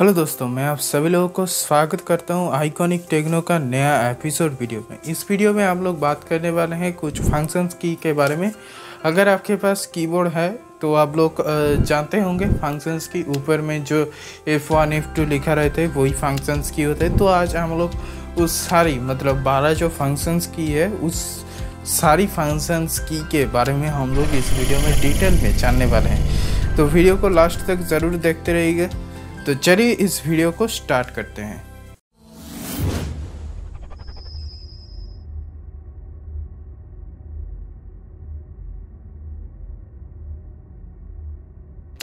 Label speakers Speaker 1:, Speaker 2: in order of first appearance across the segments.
Speaker 1: hello दोस्तों मैं आप सभी लोगों को स्वागत करता हूं आइकॉनिक टेक्नो का नया एपिसोड वीडियो में इस वीडियो में आप लोग बात करने वाले हैं कुछ फंक्शंस की के बारे में अगर आपके पास कीबोर्ड है तो आप लोग जानते होंगे फंक्शंस की ऊपर में जो एफ़ वन एफ़ टू लिखा रहते हैं वही फंक्शंस की होते हैं तो आज हम लोग उस सारी मतलब बारह जो फंक्शंस की है उस सारी फंक्शंस की के बारे में हम लोग इस वीडियो में डिटेल में जानने वाले हैं तो वीडियो को लास्ट तक ज़रूर देखते रहिएगा तो चलिए इस वीडियो को स्टार्ट करते हैं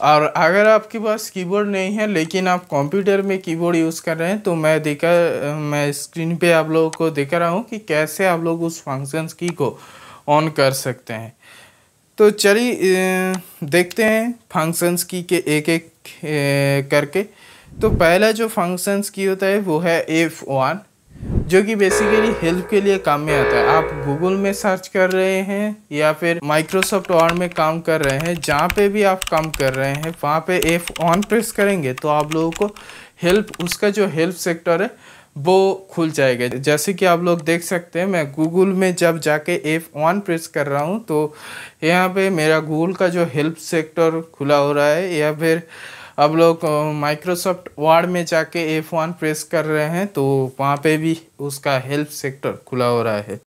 Speaker 1: और अगर आपके पास कीबोर्ड नहीं है लेकिन आप कंप्यूटर में कीबोर्ड यूज़ कर रहे हैं तो मैं देखा मैं स्क्रीन पे आप लोगों को देख रहा हूँ कि कैसे आप लोग उस फंक्शंस की को ऑन कर सकते हैं तो चलिए देखते हैं फंक्शंस की के एक एक करके तो पहला जो फंक्शंस की होता है वो है एफ वन जो कि बेसिकली हेल्प के लिए काम में आता है आप गूगल में सर्च कर रहे हैं या फिर माइक्रोसॉफ्ट वर्ड में काम कर रहे हैं जहाँ पे भी आप काम कर रहे हैं वहाँ पे एफ ऑन प्रेस करेंगे तो आप लोगों को हेल्प उसका जो हेल्प सेक्टर है वो खुल जाएगा जैसे कि आप लोग देख सकते हैं मैं गूगल में जब जाके एफ वन प्रेस कर रहा हूँ तो यहाँ पे मेरा गूगल का जो हेल्प सेक्टर खुला हो रहा है या फिर आप लोग माइक्रोसॉफ्ट वर्ड में जाके एफ वन प्रेस कर रहे हैं तो वहाँ पे भी उसका हेल्प सेक्टर खुला हो रहा है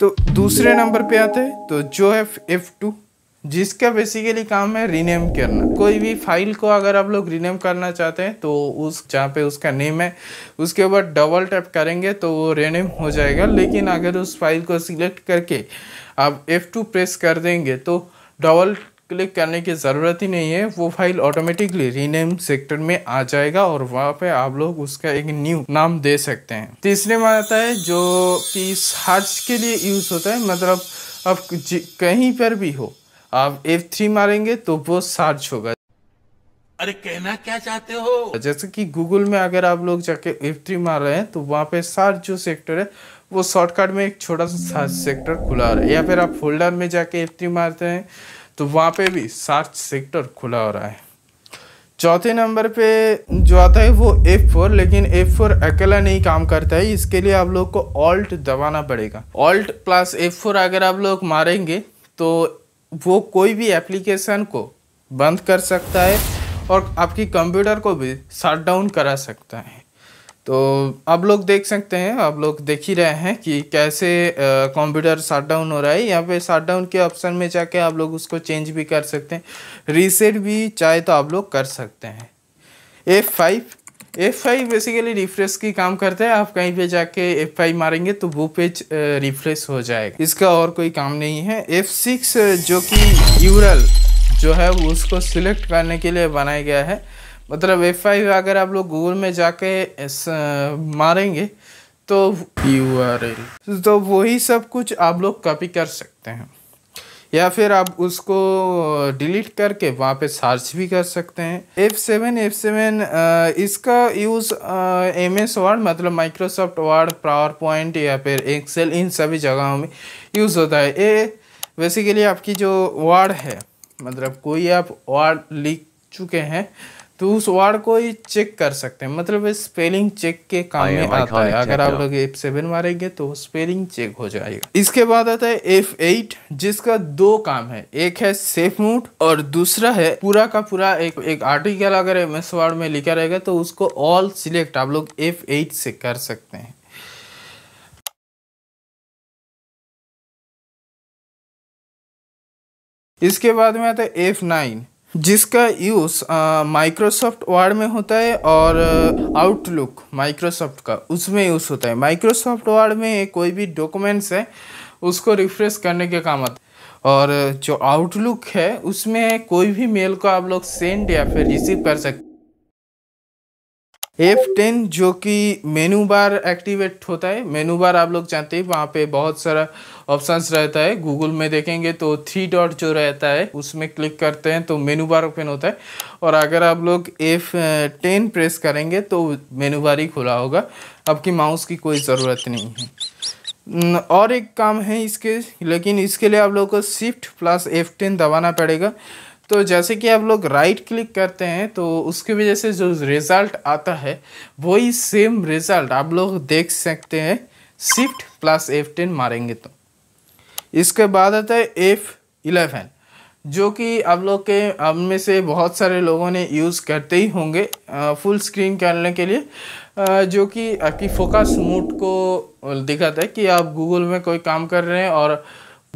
Speaker 1: तो दूसरे नंबर पे आते हैं तो जो है एफ टू जिसका बेसिकली काम है रीनेम करना कोई भी फाइल को अगर आप लोग रीनेम करना चाहते हैं तो उस जहाँ पे उसका नेम है उसके ऊपर डबल टैप करेंगे तो वो रीनेम हो जाएगा लेकिन अगर उस फाइल को सिलेक्ट करके आप F2 प्रेस कर देंगे तो डबल क्लिक करने की ज़रूरत ही नहीं है वो फाइल ऑटोमेटिकली रीनेम सेक्टर में आ जाएगा और वहाँ पे आप लोग उसका एक न्यू नाम दे सकते हैं तीसरे में आता है जो कि सर्च के लिए यूज़ होता है मतलब अब कहीं पर भी हो आप एफ थ्री मारेंगे तो वो सर्च होगा अरे कहना क्या चाहते हो जैसे कि गूगल में अगर आप लोग जाके एफ थ्री मार रहे हैं तो वहाँ पे सर्च जो सेक्टर है वो शॉर्टकट में एक छोटा सा सेक्टर खुला हो रहा है या फिर आप फोल्डर में जाके एफ थ्री मारते हैं तो वहाँ पे भी सर्च सेक्टर खुला हो रहा है चौथे नंबर पे जो आता है वो F4 लेकिन F4 अकेला नहीं काम करता है इसके लिए आप लोग को ऑल्ट दबाना पड़ेगा ऑल्ट प्लस F4 अगर आप लोग मारेंगे तो वो कोई भी एप्लीकेशन को बंद कर सकता है और आपकी कंप्यूटर को भी शट डाउन करा सकता है तो आप लोग देख सकते हैं आप लोग देख ही रहे हैं कि कैसे कंप्यूटर शट डाउन हो रहा है यहाँ पे शट डाउन के ऑप्शन में जाके आप लोग उसको चेंज भी कर सकते हैं रीसेट भी चाहे तो आप लोग कर सकते हैं F five F five basically refresh की काम करता है आप कहीं पे जाके एफ फाइव मारेंगे तो वो पेज रिफ्रेश हो जाएगा इसका और कोई काम नहीं है एफ सिक्स जो कि यूरल जो है उसको सिलेक्ट करने के लिए बनाया गया है मतलब एफ फाइव अगर आप लोग गूगल में जाके मारेंगे तो यू तो वही सब कुछ आप लोग कॉपी कर सकते हैं या फिर आप उसको डिलीट करके वहाँ पे सर्च भी कर सकते हैं एफ सेवन एफ सेवन इसका यूज़ एम एस वर्ड मतलब माइक्रोसॉफ्ट वर्ड पावर पॉइंट या फिर एक्सेल इन सभी जगहों में यूज़ होता है ए बेसिकली आपकी जो वर्ड है मतलब कोई आप वर्ड लिख चुके हैं तो उस वर्ड को ही चेक कर सकते हैं मतलब स्पेलिंग चेक के काम में आता है अगर आप लोग एफ सेवन मारेंगे तो स्पेलिंग चेक हो जाएगा इसके बाद आता है एफ एट जिसका दो काम है एक है सेफ मूड और दूसरा है पूरा का पूरा एक एक आर्टिकल अगर एम एस वर्ड में लिखा रहेगा तो उसको ऑल सिलेक्ट आप लोग एफ एट से कर सकते हैं इसके बाद में आता है एफ नाइन जिसका यूज़ माइक्रोसॉफ्ट वर्ड में होता है और आउटलुक माइक्रोसॉफ्ट का उसमें यूज़ होता है माइक्रोसॉफ्ट वर्ड में कोई भी डॉक्यूमेंट्स है उसको रिफ्रेश करने के काम आता है और जो आउटलुक है उसमें कोई भी मेल को आप लोग सेंड या फिर रिसीव कर सकते एफ टेन जो कि मेनू बार एक्टिवेट होता है मेनू बार आप लोग जानते हैं वहाँ पे बहुत सारा ऑप्शंस रहता है गूगल में देखेंगे तो थ्री डॉट जो रहता है उसमें क्लिक करते हैं तो मेनू बार ओपन होता है और अगर आप लोग एफ टेन प्रेस करेंगे तो मेनू बार ही खुला होगा आपकी माउस की कोई ज़रूरत नहीं है और एक काम है इसके लेकिन इसके लिए आप लोग को शिफ्ट प्लस एफ दबाना पड़ेगा तो जैसे कि आप लोग राइट क्लिक करते हैं तो उसकी वजह से जो रिज़ल्ट आता है वही सेम रिज़ल्ट आप लोग देख सकते हैं शिफ्ट प्लस एफ टेन मारेंगे तो इसके बाद आता है एफ़ इलेवन जो कि आप लोग के अब में से बहुत सारे लोगों ने यूज़ करते ही होंगे फुल स्क्रीन करने के लिए आ, जो कि आपकी फोकस मूड को दिखाता है कि आप गूगल में कोई काम कर रहे हैं और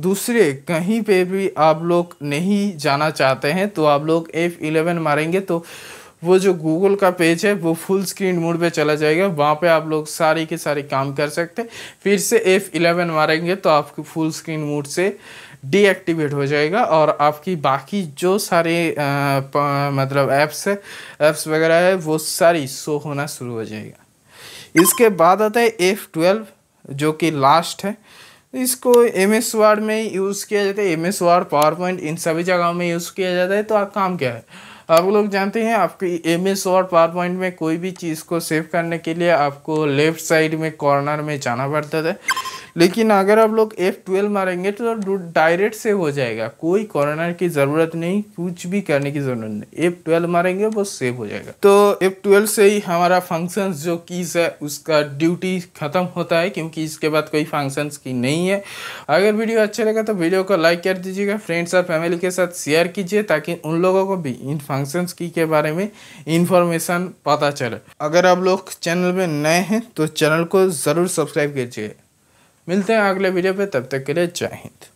Speaker 1: दूसरे कहीं पे भी आप लोग नहीं जाना चाहते हैं तो आप लोग F11 मारेंगे तो वो जो गूगल का पेज है वो फुल स्क्रीन मोड पे चला जाएगा वहाँ पे आप लोग सारी के सारे काम कर सकते हैं फिर से F11 मारेंगे तो आपकी फुल स्क्रीन मोड से डीएक्टिवेट हो जाएगा और आपकी बाकी जो सारे आ, मतलब ऐप्स है ऐप्स वगैरह है वो सारी शो होना शुरू हो जाएगा इसके बाद आता है एफ़ ट्वेल्व जो कि लास्ट है इसको एम एस वार्ड में यूज़ किया जाता है M S Word power point इन सभी जगहों में यूज़ किया जाता है तो आप काम क्या है आप लोग जानते हैं आपके M S Word power point में कोई भी चीज़ को सेव करने के लिए आपको लेफ्ट साइड में कॉर्नर में जाना पड़ता था लेकिन अगर आप लोग एफ ट्वेल्व मारेंगे तो डायरेक्ट सेव हो जाएगा कोई कॉर्नर की ज़रूरत नहीं कुछ भी करने की ज़रूरत नहीं एफ ट्वेल्व मारेंगे वो सेव हो जाएगा तो एफ ट्वेल्व से ही हमारा फंक्शन जो कीज है उसका ड्यूटी ख़त्म होता है क्योंकि इसके बाद कोई फंक्शंस की नहीं है अगर वीडियो अच्छा लगा तो वीडियो को लाइक कर दीजिएगा फ्रेंड्स और फैमिली के साथ शेयर कीजिए ताकि उन लोगों को भी इन फंक्शन की के बारे में इंफॉर्मेशन पता चले अगर आप लोग चैनल में नए हैं तो चैनल को ज़रूर सब्सक्राइब कीजिए मिलते हैं अगले वीडियो पे तब तक के लिए जय हिंद